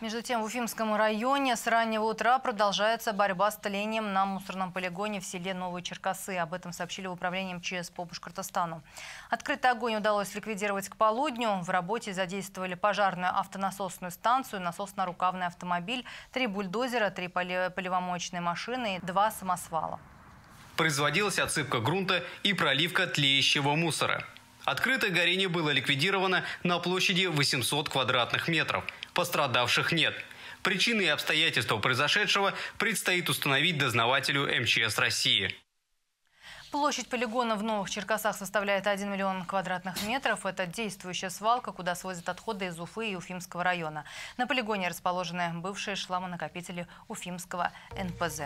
Между тем, в Уфимском районе с раннего утра продолжается борьба с тлением на мусорном полигоне в селе Новые Черкасы. Об этом сообщили в управлении МЧС по Башкортостану. Открытый огонь удалось ликвидировать к полудню. В работе задействовали пожарную автонасосную станцию, насосно-рукавный автомобиль, три бульдозера, три поливомоечные машины и два самосвала. Производилась отсыпка грунта и проливка тлеющего мусора. Открытое горение было ликвидировано на площади 800 квадратных метров. Пострадавших нет. Причины и обстоятельства произошедшего предстоит установить дознавателю МЧС России. Площадь полигона в Новых Черкасах составляет 1 миллион квадратных метров. Это действующая свалка, куда свозят отходы из Уфы и Уфимского района. На полигоне расположены бывшие шламонакопители Уфимского НПЗ.